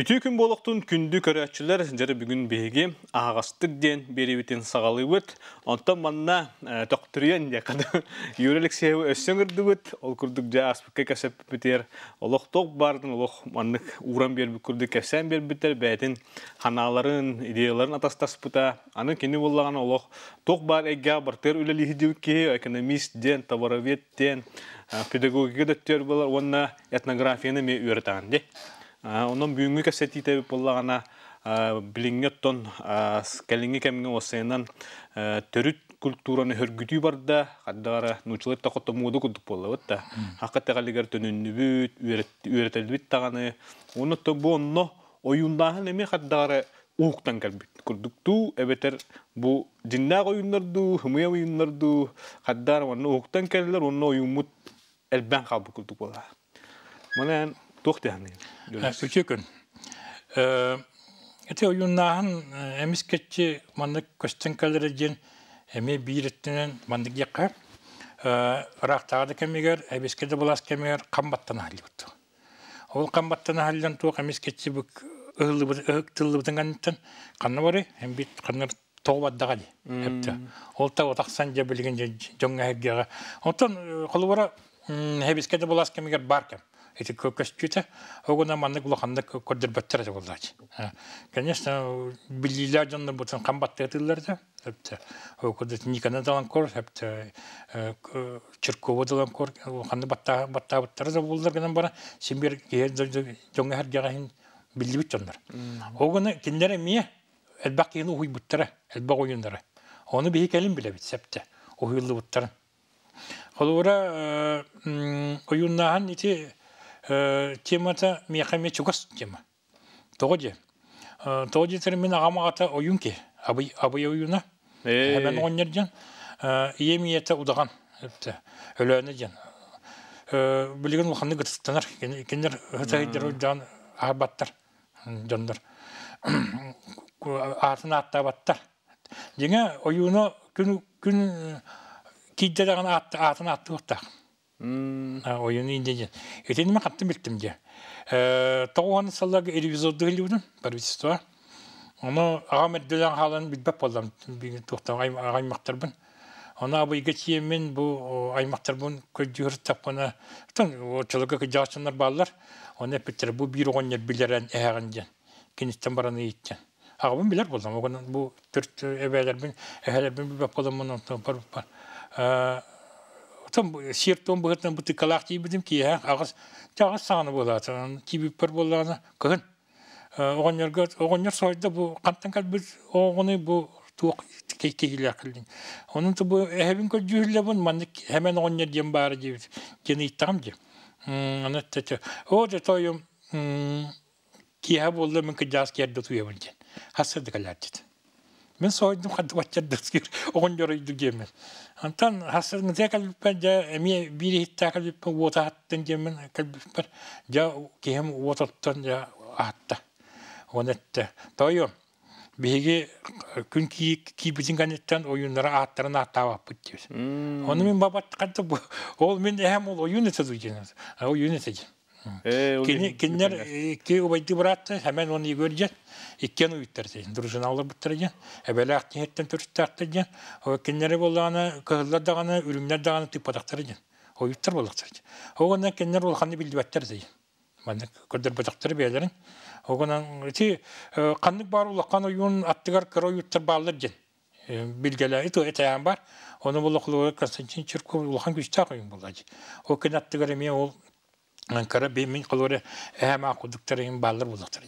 Үті күн болықтың күнді жәрі бүгін бейге ағастыр ден беребетін сағалы өт. Онтан манна э, тоқтырен де қады юрелік сеуі өссен өт. Ол күрдік жа аспыққа кәсіп бітер. Олық тоқ бардың, олық маннық ұран бер күрді кәсән бер бітер. Бәтін ханаларын, идеяларын атастас бұта. Аны кені болаған олық тоқ бар әгә бартер үлелігі деуке, экономист ден, товаровед ден, э, педагогика дәттер болар, онна этнографияны ме Э, онон бүгүнгү кепсетите боллагана э, билиңет тон э, калинги кемге осенан төрүт культураны хөргүтүү барда каддара нучлы токото моду кудук боллабыт да хаккатта калигер төнүннүбүт үйрөтөлбүт таганы уну то бонно оюндахан эми каддара ууктан келбит курдукту эбетер бу диннаак оюннарду хымыя оюннарду каддара уну ууктан келлер уну оюмут элбен калбы курдук болла мынан dochter يعني Kjøkken. Ete o yunnahan emis keçi mandık kösten kalır edin Ол халдан ылы ол кемегер эти көпкөстүтө огуна манны гулаханны көрдөрбөттөр болдать ә, конечно билилер жанны бутун камбатты этилерде эпте окудет никана далан кор эпте ә, чиркова далан кор ханда батта батта баттар да болдор гынан бара симбер кеер жоңа хер жагахин билибит жандар огуна киндере мие элбак кийин уй буттара элбак оюндара оны бейкелин билебит септе уйлы буттарын Холура оюннахан ә, ити Э, темата мехаме чугас тема. Тоғыде. Э, Тоғыде термин ағама ата ойынке. Абый ойына. Хәмен оннерден. Емі еті ұдаған. Өләні ден. Білген э, ұлханны ғытықтанар. Кендер ғытайдер ұйдан ағабаттар. Жандар. Атын атта баттар. Деңе ойуына күн кейдедеген атын атты ұқтақ. Ойын үйде де. Етені мен қатты білттім де. Оны ағам әдділен қалын білбәп болдым, тоқтау аймақтар бұн. абы егетие мен бұл аймақтар бұн көдігір тапқына, чылығы күдіғашынлар балылар, оны пөттір бұл бір оған білерін әғін ден, бар там сертон бұғытнан бұты калақ дей бідім ки ағас жағы сағаны болады кибиппер болады күн оғонерге оғонер сойда бұ қанттан біз оғыны бұл туық кейкейлі ақылдың оның тұбы әбін көл жүйлі бұн маны әмен оғонер дем бары деп дені иттағым де аны тойым кия болды мен кәдас керді Мен сойдым хадваттадыр кир огон жорой дугемен. Антан хасыр калбиппен жа калбиппен жа мен ол мен ол оюн Киннер икки убайды бұратты, әмен оны егөр жет, ұйттарды, ұйттар дейін, дружиналар бұттар дейін, әбәлі ақтенеттен түрттақтар дейін, ол киннері болғаны, қығылдар дағаны, үлімдер дағаны тұйпадақтар дейін, ұйттар болықтар дейін. Ол ғана киннер ол қанды білдібәттер мәні көрдір бұдақтары бәлерін. Ол ғана, қандық бар ұлаққан ұйын аттығар кір ұйттар балыр дейін. Билгелі, әйті әйтәйін оны бұл Константин Черков ұлған күшті ақ ұйын болады. Ол кін аттығар мен ол кара беймин кылыры эһэм акудуктарын баалар булдыктар.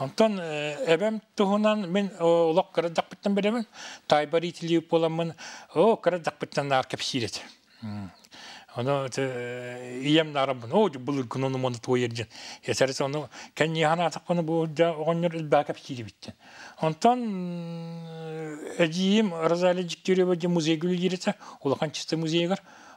Онтон эбем туһунан мен улак кара дакпыттан беремен тайбар итилип боламын. О, кара дакпыттан да кепсирет. Оно ием нарабын. О, бул күнүнү мону тоерден. Эсерес ону оны хана атакканы бу да оңнур бакап кирибиттен. Онтон эдиим Розали Диктерева музей гүлгирите, улакан чисто музейгер.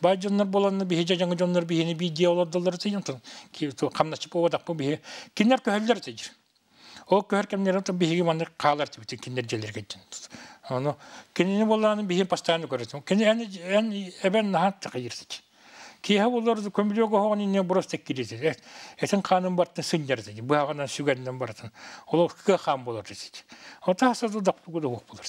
Баджаннар боланны бихе жаңы жоннар бихені би диалогдалар тыйын тұн. Қамнашып одақ бұл бихе. Кинер көхәлдер тыйыр. Ол көхәр кемнер тұн бихеге маны қалар тыйыр. Кинер желер кетчен. Оны кинені боланын бихе пастаны көретін. Кине ән әбен нахан тықайыр тыйыр. кие оларды көмілегі оған ине бұрыс тек кереді. Әтін э, қаным бартын сындар дейді. Бұғағынан сүгәрінен бартын. Ол көхі қан болар дейді. Ота асады дақпы көді оқ болар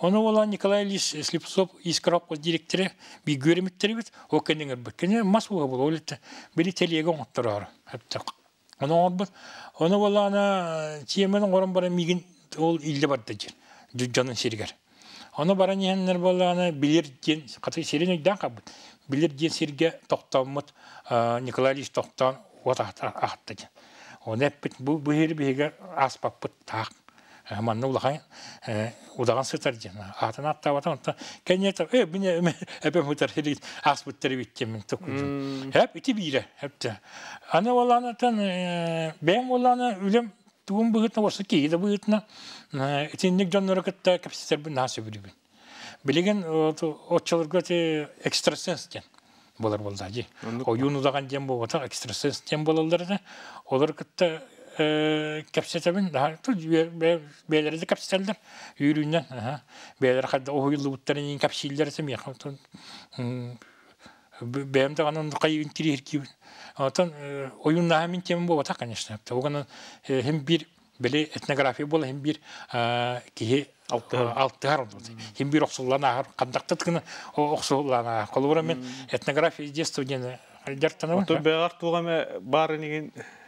Оны Николай Ильич Слепцов искрапкол директоры би көріміттеребіт, ол кәндіңір бұт. мас оға бұл, ол телеге оңыттырар. Оны оғыр Оны орын бара мигін ол илді барды дәдер, жанын сергер. Оны баран еңнер баланы ден, қатай қабыт. серге Николай Ильич тоқтан отақты Оны бұл тақ манны улахан удаган сытар ден атын аттабата онта кенет э мине эпем хутар хилит ас буттер биттем мен токуйдум хэп ити бире хэпте аны оланы тан бем оланы үлем туун быгытна осы кейде быгытна итинник жоннору кытта капситер бу насы бүлүбүн билеген отчалырга те экстрасенс ден болар болда жи оюн удаган ден болбота экстрасенс ден болалар да олар кытта кәпсетебін бәлерді кәпсетелдер үйрінен бәлер қадда ойылы бұттарын ең кәпсейлер әсім еқін бәмді ғана темін болып атақ конечно хем бір беле этнография бола хем бір кеге алттыгар этнография детство дені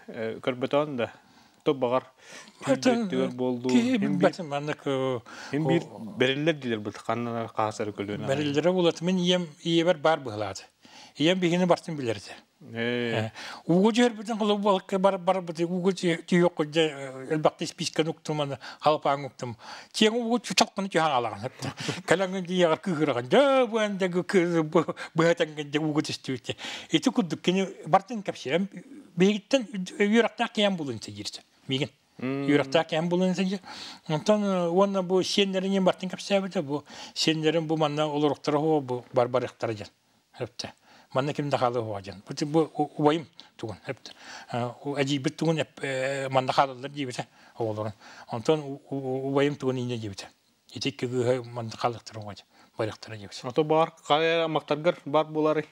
көрбөтөн да тоббагар түр болду бир э, бериллер дилер бұл канна каасар көлөн бериллер болот мен ием иебер бар быгылады ием бигини бартын билерди Угуди эрбитин кылып балыкка барып барып бит угуди түйөк же элбакта списканы уктуманы алып уктум. Тен угуди чалкыны түйөк Калаңын кыгырган. Да бу анда кыз бу де Эти бартын бегиттен Онтан оны бартын бу сендерин бу бу манна ким дахалы халы Бути бу уайым тугун. Эп әдибет тугун эп манна халалар дибите олорун. Онтон уайым тугун ине манна бар кая мактаргар бар булары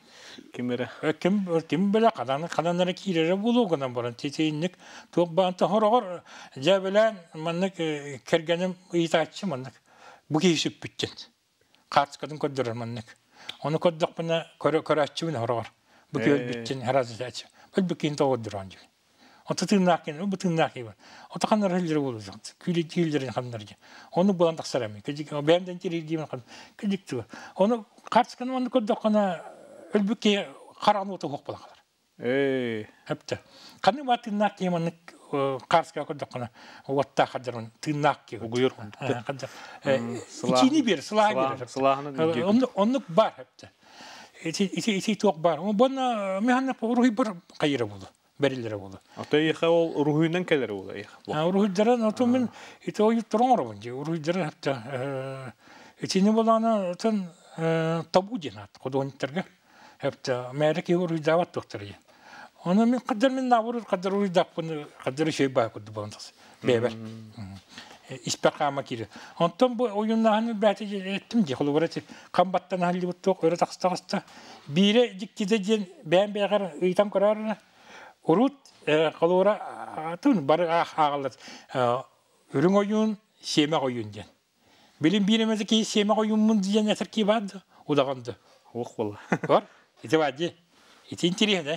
кимере. Ким ким беле кадан каданлары кирере булугунан баран тетейник тук банта хорогор жабелен манна кергеним итаччы манна. Бу кишип бүттен. Картскадан көдөрөр Оны көрдік бұны көрәтшімен ұрығыр. Бүкі өтбіттен әразы сәтші. Бұл бүкейін тоғы дұран жүр. Оты тыңнақ кен, бұл тыңнақ кен. Оты қандар әлдері болу жоқты. Күйлі түйілдерін қандар кен. Оны бұлан тақсарамын. Кәдік, бәмден терей деймін қан. Кәдік түгі. Оны қарсықын, оны көрдік қана үлбікке қараған оты қоқ болақалар. Әпті. Қаны батын нақ кеманық қарска көрдік қана отта қадармын тынақ ке угуйр итини бер сылаға бер сылағаны оннық бар хепті ити ити бар бонна механна рухи бір қайыры болды бәрелері болды ото иха ол рухынан келер ол иха рухидерен ото мен ите ой рухидерен хепті тон хепті мәрі доктор Оны мен қаддар мен набур, қаддар уй дақпын, қаддар шей бай күді болындықсы. Бәбір. Испер қама кері. Онтан бұл бәті де, қамбаттан әлі өрі тақсы-тақсы. бән бәғір ұйтан Урут құлы бұра бары Үрің ойын, семе ойын Білім бейірімізді кей семе ойын мұн деген әсір кей Оқ бәді.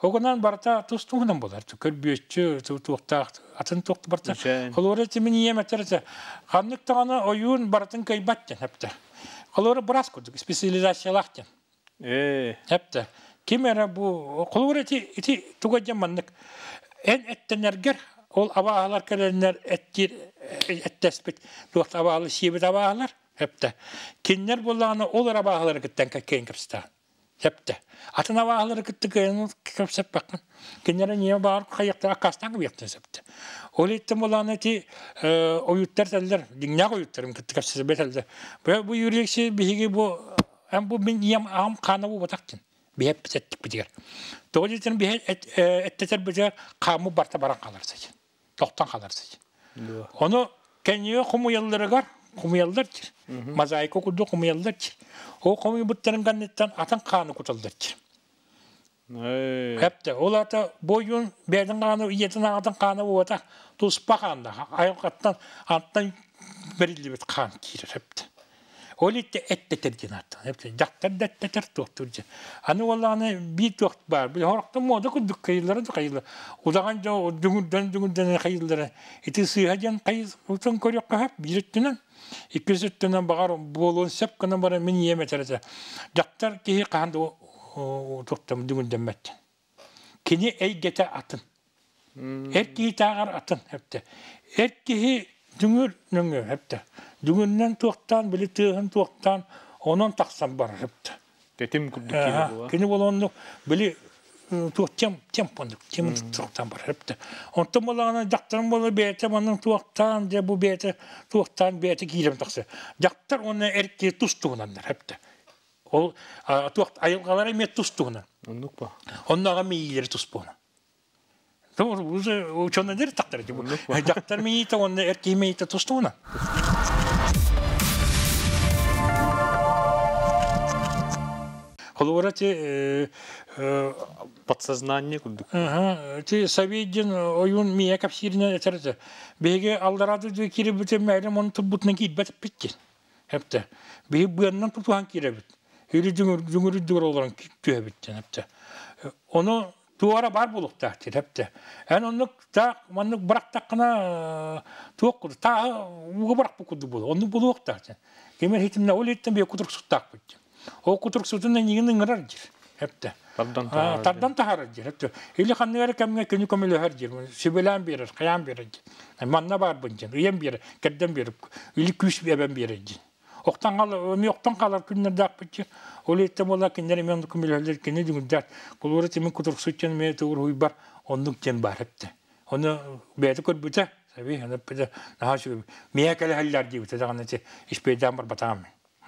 Хогунан барта тустуңдан болар. Түкір бүйетші, туқтақ, атын туқты барта. Холоры тимін еметерді. Ханнық тағаны ойуын бартын кайбаттен, әпті. Холоры бұрас көрдік, специализация лақтен. Э. Әпті. Кем әрі бұ, холоры ти туғаден маннық. Ән әттенергер, ол абағалар кәлінер әттер, әттәспет, туқты абағалы, сиебет абағалар, әпті. Кеннер болағаны ол абағалар кіттен кәкен кірстаған септе Атына бағалары күтті көнін көп сеп баққан. Кенері не бар қайықты ақастан көбекті септі. Ол етті мұланы ти ойыттар тәлдір, дүния ойыттарым күтті көп сеп бетелді. Бұл үйрекші бігеге бұл, әм бұл мен ем ағым қаны бұл бұтақтын. Бігеп бітеттік бітігер. Тоғыз еттен бігет әттетер бізе қамы барта баран қаларсы. Тоқтан қаларсы. Оны кәне құмы елдері кумуялдарчы мозаика окуду кумуялдарчы о кумуй буттарын ганнеттан атан кааны куталдарчы Әпті, ол ата бойын бәрдің қаны, етін ағатын қаны болата, тұспа қанды, айылқаттан, аттан бірілі бет қан кейір, әпті. Ол етті әтті терген артын, әпті, жақтар дәтті тер тоқты Аны ол аны бір тоқты бар, бұл хорақтың мода күдік қайылары да қайылы. Одаған жау дүңірден дүңірден қайылары. Еті сұйға жан қайыз, ұлтын көрек қағап, биреттінен. Икки сүттінен бағар болуын сеп күні бары мен еме тәресе. Жақтар кейі қанды тұқтым дүгін демметтен. Кені әй кете атын. Әр кейі тағар атын әпті. Әр кейі дүңір нүңі әпті. Дүңірнен тоқтан білі тұғын туқтан, онын тақсан бар әпті. Тетім күрді кені болуын. Кені болуын білі туох тем тем пондук тем бар хепте онтон болагана дактарым бола бете манын туохтан же бу бете туохтан бете кирем тахсы дактар оны эрке тустуунан хепте ол туохт айылгалар тустуунан па оннага уже Холура те подсознание курдук. Ага, те совидин мия капсирина этерде. Беге алдарады дөй кири бүтем оны тұббытына бәтіп Әпті. Беге бұяннан тұтуған біт. дүңірі Оны туара бар болып та тирепте. Эн оны та манны бирак Та ол кутурксутун нигин ыңырар дир эпте тардан тахар дир эпте или ханнер кемге күнү көмөлөр берер бар бунжен ыем берер керден берип или күш бебен берер оқтан қала ми оқтан қала күннер дақ ол етті бола кендер мен бұл құтырқ мен бар оның кен бар әпті оны бәді көр бүті сәби оны мия кәлі бар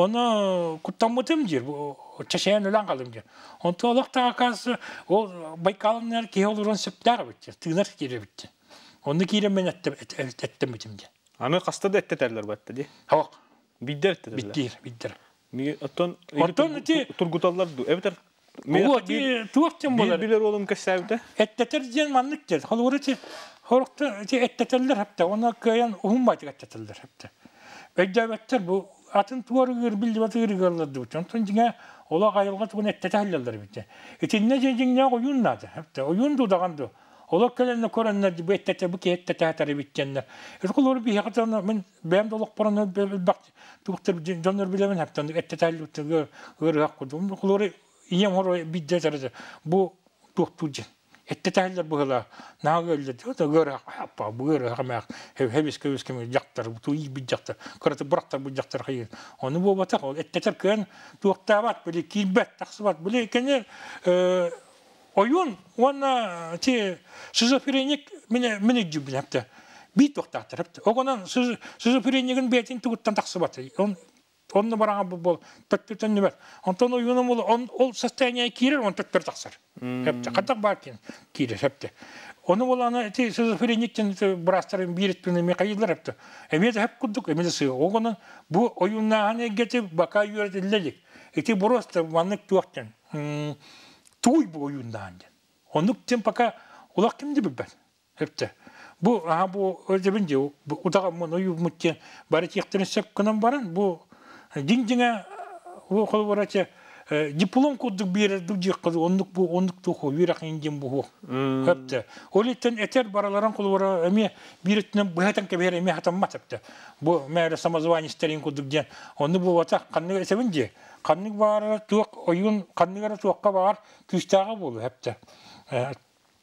оны куттаммытым жер чешен үлән қалым жер онты олақта оказывается ол байкалынар кей олырын сөптәр бітті кере оны әттім де аны қаста да әттетәрлер бәтті де биддер биддер биддер Оттон олым атын туарыгыр билдибатыгырыгарларды бут онтон жиңе ола кайылга тугун эттетеллерлер бите итинне же жиңне оюннады хепте оюн дудаганду ола келенне көрөннерди бу эттете бу кеттететери биттеннер эркулор бихатана мен бэм олок баран бак туктер жонор билемен хептен эттетеллүтүгөр ырак кудум кулоры ием хоро Эттетәһелләр бұғыла, нағы өлдеді, ота көрі көр бұғыры ғамақ, хәбес көбес жақтар, бұл бұрақтар бұл жақтар Оны ол бат, екен э, ойын, оны те шизофреник мені жүбін әпті. Бей он на баранга бол төттөртөн небер онтон уюнум ол он ол состояние кирер он так төттөр таксар хепте катак бар кин кирер хепте оны ол аны ти шизофрениктен брастарын биритпин михаилдер хепте эмеде хеп куддук эмеде сы огону бу оюннаган эгети бака юрет юретиллелик эти просто ваннык туактен туй бу оюндан онук тем пока улак кимди билбен хепте бу а бу өзебин же утага мон уюп муткен бары тиктен сеп кынан баран бу диңдиңе э, э, оқыл барачы э, диплом курдук берді дужик кыз ондук бу ондук туху бирак индим бу хапты олиттен этер бараларын кул бара эми бириттен бахатан ке бер эми хатам матапты бу мәре самозвани стерин курдук ден онды бу вата канны эсебинде канны бары тук оюн канны туакка бар күчтагы бу хапты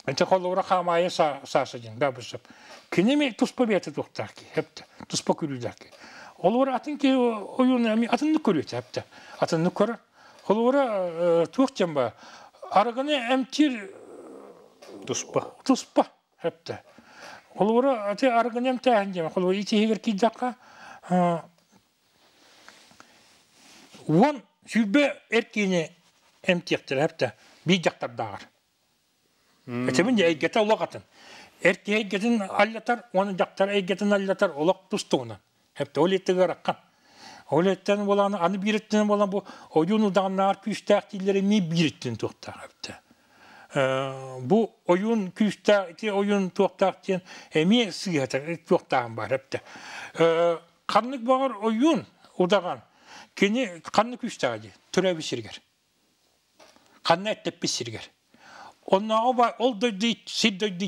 Эти холора хамая сасадин, да, бусып. Кинеми туспа беті тоқтаки, хепті, туспа ол олор атын ке оюн ами атын нүк тапты ол көрө э, олора жан ба әмтер арганы эмтир туспа туспа хепте олора ате арганы эмтен дем оло ити хигер киджакка э, он әпті эркини эмтиктер дағыр би жактар әйгеті этебин атын улакатын әйгетін әлі атар оны жақтар жактар эйгетин аллатар улак тустугунан Әпті ол етті қараққан. болан, аны биреттен болан, бұл ойын ұданлар күштәк тілдері не биреттен Бұл ойын күштәк, ойын әме бар әпті. Қанлық бағыр ойын ұдаған, кені қанлық Қанны ба, ол дөйді, дөйді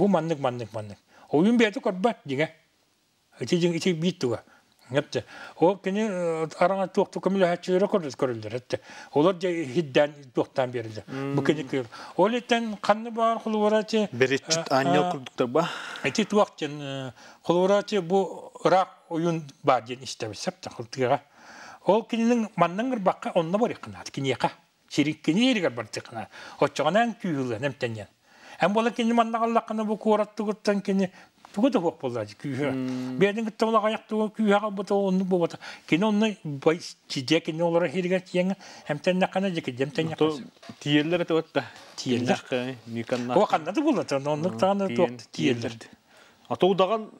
bu manнык маннык tuğa. Yaptı. O kendi Олар де kıyır. O yüzden Бұл bağır көрілді. Ол бар ұрақ бар Әм бола кені маннақ аллаққаны бұл қуаратты күттен кені тугу да хоп болла күйе. Бедин гитте ула гаяк тугу күйе га бута онны бута. Кине онны бай чиде кине олар хирге тиен хемтен накана дике демтен накас. Тиерлер те отта. Тиерлер. Никанна. О канна да болла тан онны таны тот тиерлер. А то удаган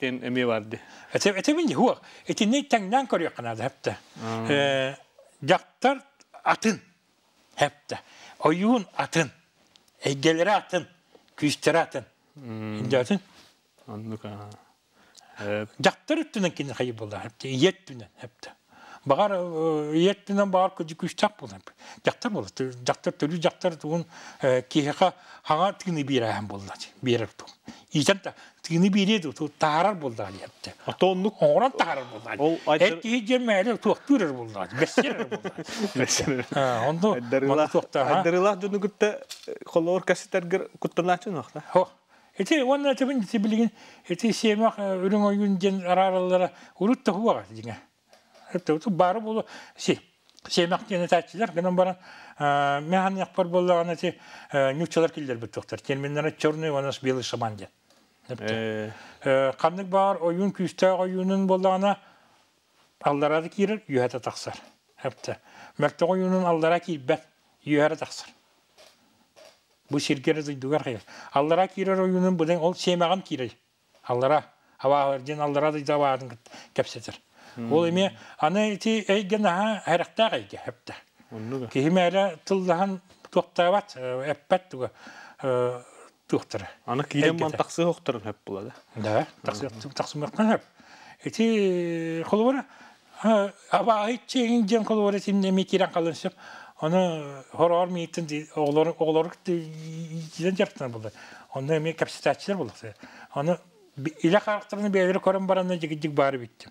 тен эме барды. Эте эте мин хуа. не таңдан көрә кана да хәптә. Э атын хәптә. Оюн атын. Эггелер атын, күстер атын. Индятын. түнен кейін қай болды. Ет түнен, әпті Бағар еттінен бағар көді күштақ болын. Жақтар болады. Жақтар төлі жақтар туын кейхеға хаңа түгіні бері айын болды. Беріп тұм. Ижан да тігіні береді тұ тағарар болды әлі әпті. Атонлық? Оңыран тағарар болды әлі. Әтті жем әлі туақты өрер болды әлі. Бәссерер болды әлі. Бәссерер. Онды туақты. Әдірілақ жүні күтті қолуыр кәсеттергір күттін үрің оқты. Хо. Эти он это вынести билген, ойын ден араралара урут тахуага дигән кыртыбыты бары болу си семак дени тачылар гынан бара э, механ яқпар э, э. боллагана ти нючалар килдер бит тоқтар терминнара черный у нас белый шаман де камдык бар оюн күйстө оюнун боллагана алларады кирер юхата тақсар хепте мәртө оюнун аллара кийбет юхара тақсар бу сиргер дыйдугар хайыр аллара кирер оюнун буден ол семаган кирер аллара аваарден аллара дыйдаваадын кепсетер Ол эме аны ити эйген аха характаа гайге хэпта. Кихимэра тылдахан тоқтават эппат туга э, тухтара. Аны килем ман таксы хоқтарын хэп булады. Да, таксы таксы мэккан хэп. Ити э, холвара э, аба айтчен ден холвара тимне микиран калынсып. Оны хорор миттин ди оглор оглор ден жартан булды. Онда мен капситатчылар булды. аны иле характерин бейлер көрөн барандан жигитик бары биттим.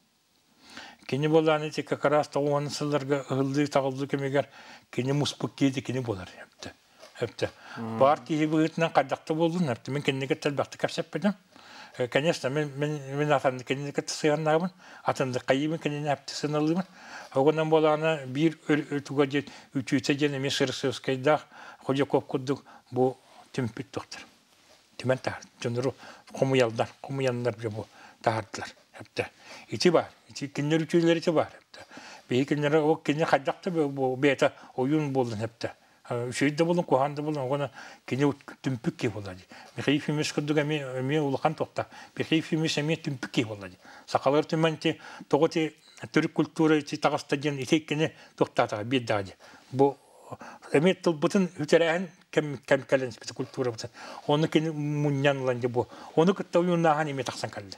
кини болан эти как раз то он сылдырга ылды тагылды кемегер кини муспук киди кини болар эпте эпте бар киһи быытынан кадакты болдун эпте мен киннике телбакты кепсеппедим конечно мен мен мен атамды киннике тысыганнабын атымды кайыбын кинине эпте сыналыбын огонан болана бир туга же үчүүте жен эми сырсыскайдах хожаков куддук бу тимпит доктор тимен таар жонуру кумуялдар кумуяндар же бу таардылар әпті. Ити бар, ити киннер ити бар әпті. Бей киннер ол киннер қадақты бейті ойын болдын әпті. Үшейді болын, қоғанды болын, оны кине түмпік Фимес мен тоқта. Михей Фимес әме түмпік ке болады. Сақалар түмәнте тоғыты түрік культура ити тағаста ден ити тоқтады тоқтатыға Бұл әме кем кем кәлен культура бұтын. Оны ланды бұл. Оны күтті ұйыннаған еме тақсан кәлді.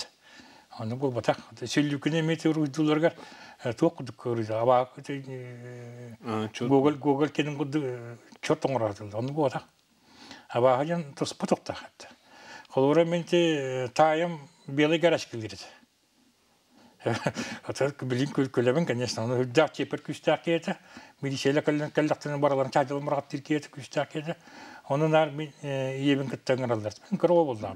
Аны гол батак сөйлүкүнө метеор э, Аба Google Google кенин куду чорт оңратын. Аны гол батак. Аба хажан тос потокта хатта. Холора менте э, тайым белый гараж килдирет. көлемін, конечно, ар мен э, ебін Мен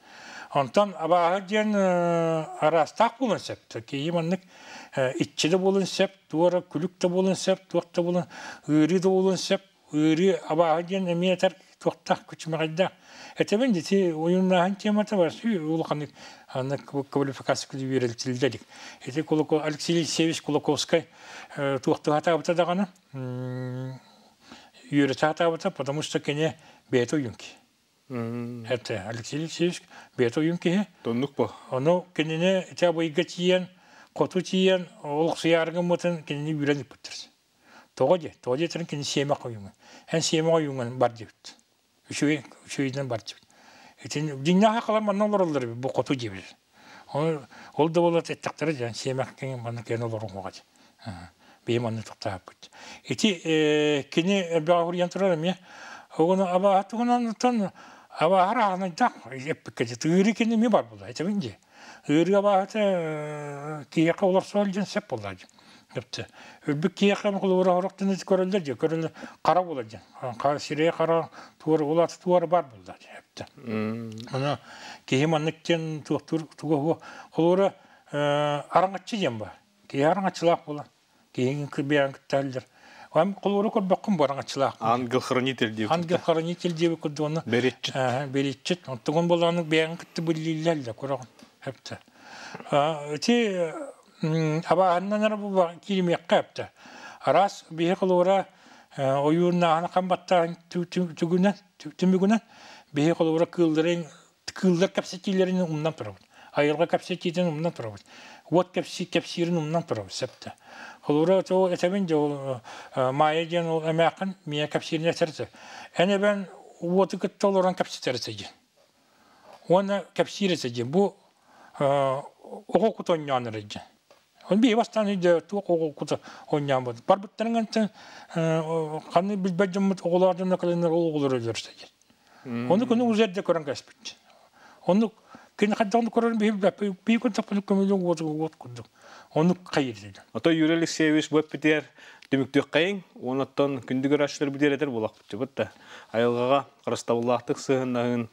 Онтан абаһар диэн арастаах булын сеп. Кейи маннык э, итчи да булын сеп, туара күлүк да булын сеп, туак да булын, үйри да булын сеп, үйри абаһар диэн эмиэтер туактаах күчмэгайда. Этебен дити уюннахан темата бар, улаханык аннык квалификация күлі Это кулако Алексей Елисеевич Кулаковскай туақтыға табыта дағаны, үйрі табыта, потому что кене беті уюнки. Это Алексей Алексеевич бето юнке. Тоннук по. Оно кенене тябы игатиен, котутиен, олық сияргы мотын кенене үйреніп біттірсі. Тоғыде, тоғыде тұрын кенене сема Ән сема бар дейбіт. бар дейбіт. динна хақалар манна бі, бұл коту Ол да болат еттіктірі жән семе кенен манна кен Еті, Аба ара анайдақ, ме бар болды, әйтім инде. Үйірі аба олар сол болды Депті. құлы кейеқі мұқыл қара болады қара туары, туары бар болды Депті. Мұны кейем аннықтен Кейе араңатшылақ болады. Хам кулуру көрбөк кым баран ачла. Ангел-хранитель деп. Ангел-хранитель деп көрдөну. Беретчит. Аа, беретчит. Оттугун боланы бен кытты биллиллер да көрөн. Хепте. Аа, ти аба аннанар бу килме капты. Арас бихи кулура оюрна э, ана камбаттан түгүнөн, түмүгүнөн бихи кулура кылдырын, кылдыр капсетилерин умнан турат. Айылга капсетиден умнан турат вот кепси кепсирин умнан тұрау септа холура то этемен де майы ден ол әмәқін мия кепсирин әтерді әне бен уоты кітті олоран кепситерді ден оны кепсирді ден бұл э, оғы кутонняныр ден он бей бастан үйде туқ оғы он оннян болды бар бұттарыңан тен қаны э, білбәд жұмыт оғылардың нақылыныр ол оғылыр өдерсі ден оны күні өзерде көрін кәсіпетті оны кин хадан корон би бап би кон тапны көмөлө вот вот күндүк оны кайыр ото юр алексеевич бөп битер дүмүктүк кайын онаттан күндүгөр аштыр битер эдер булак бүтү бутта айылгага кырыстабыллактык сыгыннагын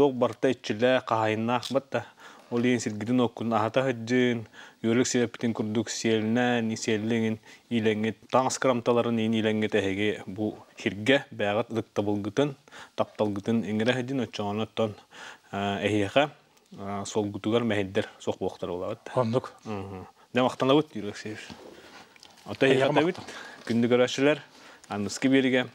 ток барта иччиле кайыннак бутта ол ен сиргидин оккун ахата юрелик сервис себептин курдук сиэлнэн сиэллиңин ийлэңит таңс крамталарын ин ийлэңит эһиги бу хирге бээгат ылыктабылгытын тапталгытын эңирэхидин оччоонаттон эһиэхэ солгутугар мәһиддер сокбоктор болабыт. Хондук. Дем актанабыт юрексев. Ата ягабыт күндүгөрөшүлөр анныскы бериге